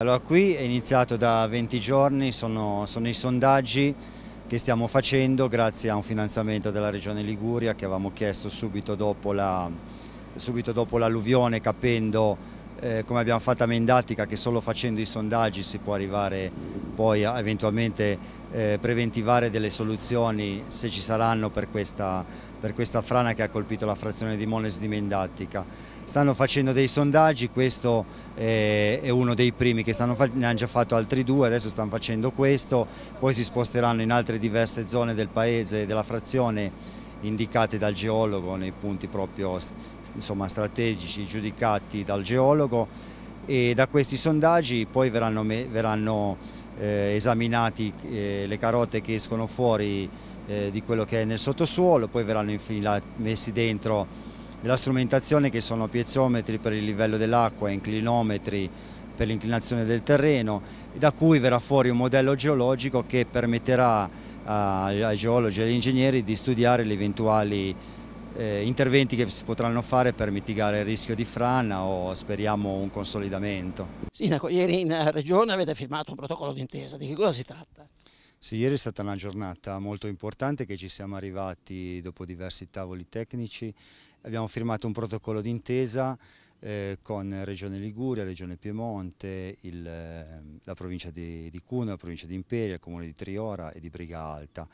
Allora qui è iniziato da 20 giorni, sono, sono, i sondaggi che stiamo facendo grazie a un finanziamento della Regione Liguria che avevamo chiesto subito dopo, l'alluvione la, capendo eh, come abbiamo fatto a Mendattica che solo facendo i sondaggi si può arrivare poi a eventualmente eh, preventivare delle soluzioni se ci saranno per questa, per questa frana che ha colpito la frazione di Mones di Mendattica stanno facendo dei sondaggi, questo eh, è uno dei primi che stanno ne hanno già fatto altri due, adesso stanno facendo questo, poi si sposteranno in altre diverse zone del paese, della frazione indicate dal geologo nei punti proprio insomma, strategici giudicati dal geologo e da questi sondaggi poi verranno, verranno eh, esaminati eh, le carote che escono fuori eh, di quello che è nel sottosuolo, poi verranno infilati, messi dentro della strumentazione che sono piezometri per il livello dell'acqua, inclinometri per l'inclinazione del terreno, da cui verrà fuori un modello geologico che permetterà eh, ai geologi e agli ingegneri di studiare gli eventuali eh, interventi che si potranno fare per mitigare il rischio di frana o speriamo un consolidamento. Sindaco, ieri in eh, Regione avete firmato un protocollo d'intesa, di che cosa si tratta? Sì, ieri è stata una giornata molto importante che ci siamo arrivati dopo diversi tavoli tecnici, abbiamo firmato un protocollo d'intesa eh, con Regione Liguria, Regione Piemonte, il, ehm, la provincia di, di, Cuneo, la provincia di Imperia, il comune di Triora e di Briga Alta.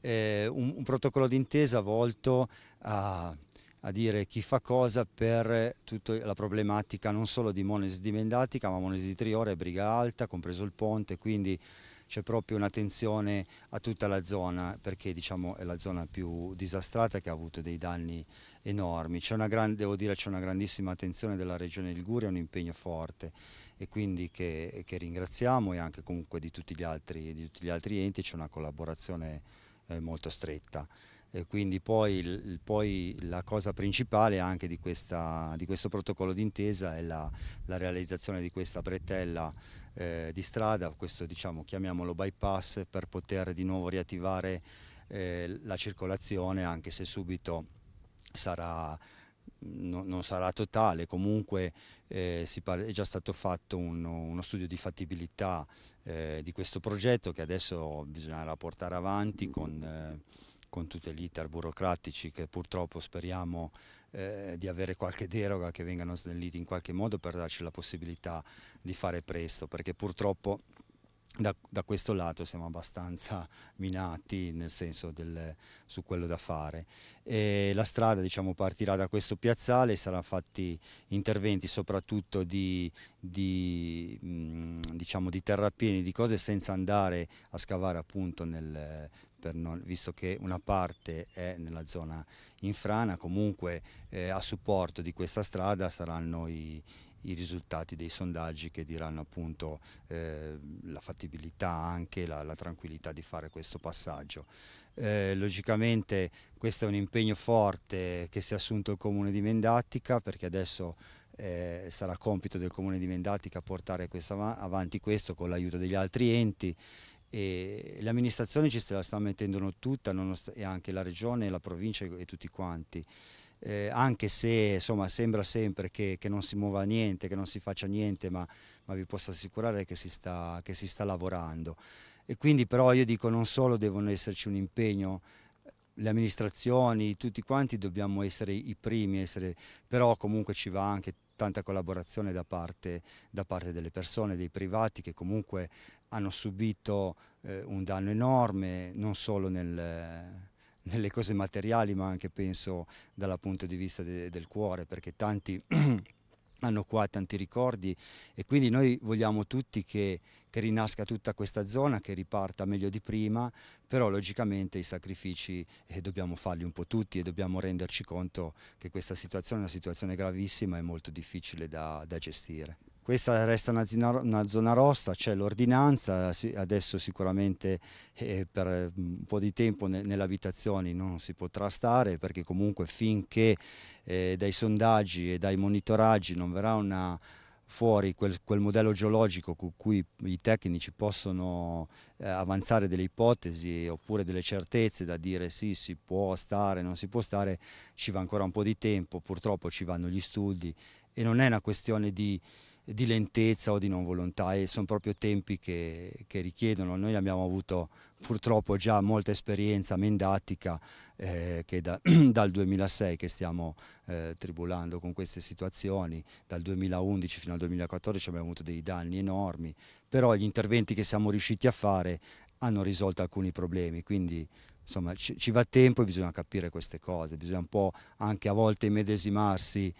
Eh, un, un protocollo d'intesa volto a a dire chi fa cosa per eh, tutta la problematica non solo di Monesi di Mendatica ma Monesi di Triore, Briga Alta, compreso il ponte, quindi c'è proprio un'attenzione a tutta la zona perché diciamo, è la zona più disastrata che ha avuto dei danni enormi. una grande, devo dire c'è una grandissima attenzione della regione Liguria, un impegno forte e quindi che, che ringraziamo e anche comunque di tutti gli altri, di tutti gli altri enti c'è una collaborazione eh, molto stretta. E quindi poi, poi, la cosa principale anche di, questa, di questo protocollo d'intesa è la, la, realizzazione di questa bretella eh, di strada, questo diciamo, chiamiamolo bypass, per poter di nuovo riattivare eh, la circolazione anche se subito sarà, no, non sarà totale, comunque eh, è già stato fatto un, uno studio di fattibilità eh, di questo progetto che adesso bisognerà portare avanti con eh, con tutti gli iter burocratici che purtroppo speriamo eh, di avere qualche deroga che vengano snelliti in qualche modo per darci la possibilità di fare presto perché purtroppo da, da, questo lato siamo abbastanza minati nel senso del, su quello da fare. E la strada diciamo, partirà da questo piazzale, saranno fatti interventi soprattutto di, di, mm, diciamo, di terrapieni, di cose senza andare a scavare appunto nel, non, visto che una parte è nella zona infrana, comunque eh, a supporto di questa strada saranno i, i risultati dei sondaggi che diranno appunto eh, la fattibilità anche la, la, tranquillità di fare questo passaggio eh, logicamente questo è un impegno forte che si è assunto il comune di Mendattica perché adesso eh, sarà compito del comune di Mendattica portare questa, avanti questo con l'aiuto degli altri enti e l'amministrazione ci la sta mettendo tutta e anche la regione, la provincia e tutti quanti eh, anche se insomma, sembra sempre che, che, non si muova niente, che non si faccia niente ma, ma vi posso assicurare che si, sta, che si sta lavorando e quindi però io dico non solo devono esserci un impegno le amministrazioni, tutti quanti dobbiamo essere i primi, essere, però comunque ci va anche tanta collaborazione da parte, da parte delle persone, dei privati che comunque hanno subito eh, un danno enorme non solo nel nelle cose materiali ma anche penso dal punto di vista de del cuore perché tanti hanno qua tanti ricordi e quindi noi vogliamo tutti che, che, rinasca tutta questa zona, che riparta meglio di prima, però logicamente i sacrifici eh, dobbiamo farli un po' tutti e dobbiamo renderci conto che questa situazione è una situazione gravissima e molto difficile da, da gestire. Questa resta una zona, una zona rossa, c'è l'ordinanza, adesso sicuramente eh, per mm, un po' di tempo ne, nelle abitazioni non si potrà stare perché comunque finché eh, dai sondaggi e dai monitoraggi non verrà una, fuori quel, quel, modello geologico con cui i tecnici possono eh, avanzare delle ipotesi oppure delle certezze da dire sì si può stare, non si può stare, ci va ancora un po' di tempo, purtroppo ci vanno gli studi e non è una questione di di lentezza o di non volontà e sono proprio tempi che, che richiedono. Noi abbiamo avuto purtroppo già molta esperienza mendattica eh, che da, dal 2006 che stiamo eh, tribulando con queste situazioni, dal 2011 fino al 2014 abbiamo avuto dei danni enormi, però gli interventi che siamo riusciti a fare hanno risolto alcuni problemi, quindi insomma ci, ci va tempo e bisogna capire queste cose, bisogna un po' anche a volte immedesimarsi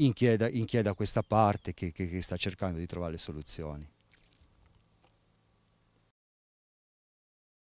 in chieda, in questa parte che, che, che sta cercando di trovare le soluzioni.